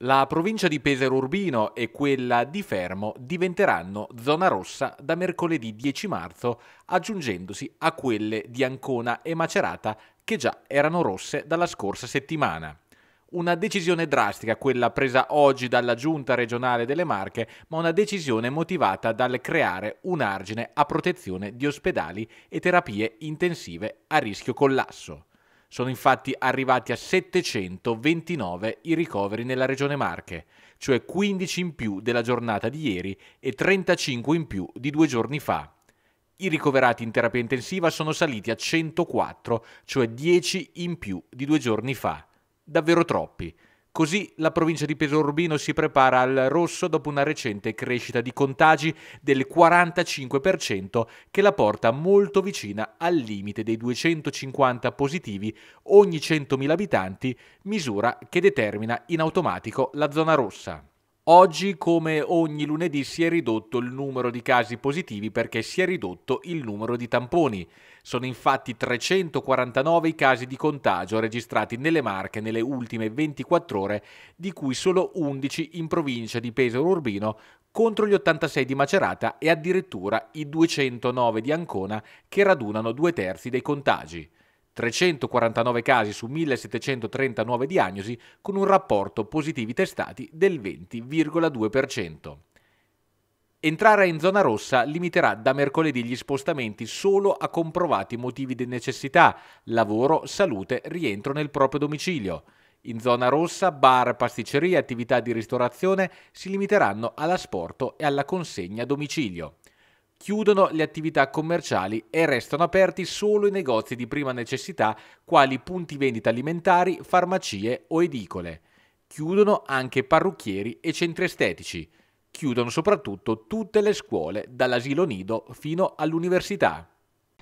La provincia di Pesaro Urbino e quella di Fermo diventeranno zona rossa da mercoledì 10 marzo, aggiungendosi a quelle di Ancona e Macerata che già erano rosse dalla scorsa settimana. Una decisione drastica, quella presa oggi dalla Giunta regionale delle Marche, ma una decisione motivata dal creare un argine a protezione di ospedali e terapie intensive a rischio collasso. Sono infatti arrivati a 729 i ricoveri nella regione Marche, cioè 15 in più della giornata di ieri e 35 in più di due giorni fa. I ricoverati in terapia intensiva sono saliti a 104, cioè 10 in più di due giorni fa. Davvero troppi. Così la provincia di Pesorbino si prepara al rosso dopo una recente crescita di contagi del 45% che la porta molto vicina al limite dei 250 positivi ogni 100.000 abitanti, misura che determina in automatico la zona rossa. Oggi, come ogni lunedì, si è ridotto il numero di casi positivi perché si è ridotto il numero di tamponi. Sono infatti 349 i casi di contagio registrati nelle Marche nelle ultime 24 ore, di cui solo 11 in provincia di Pesaro Urbino, contro gli 86 di Macerata e addirittura i 209 di Ancona, che radunano due terzi dei contagi. 349 casi su 1739 diagnosi con un rapporto positivi testati del 20,2%. Entrare in zona rossa limiterà da mercoledì gli spostamenti solo a comprovati motivi di necessità, lavoro, salute, rientro nel proprio domicilio. In zona rossa bar, pasticcerie, attività di ristorazione si limiteranno all'asporto e alla consegna a domicilio. Chiudono le attività commerciali e restano aperti solo i negozi di prima necessità quali punti vendita alimentari, farmacie o edicole. Chiudono anche parrucchieri e centri estetici. Chiudono soprattutto tutte le scuole, dall'asilo nido fino all'università.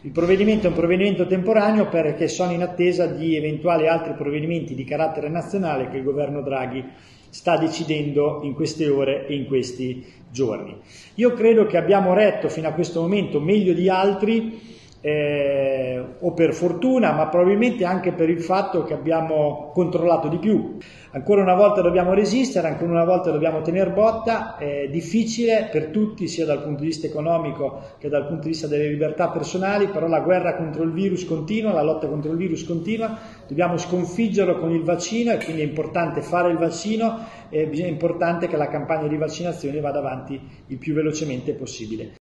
Il provvedimento è un provvedimento temporaneo perché sono in attesa di eventuali altri provvedimenti di carattere nazionale che il governo Draghi sta decidendo in queste ore e in questi giorni. Io credo che abbiamo retto fino a questo momento meglio di altri eh, o per fortuna, ma probabilmente anche per il fatto che abbiamo controllato di più. Ancora una volta dobbiamo resistere, ancora una volta dobbiamo tenere botta, è difficile per tutti, sia dal punto di vista economico che dal punto di vista delle libertà personali, però la guerra contro il virus continua, la lotta contro il virus continua, dobbiamo sconfiggerlo con il vaccino e quindi è importante fare il vaccino, è importante che la campagna di vaccinazione vada avanti il più velocemente possibile.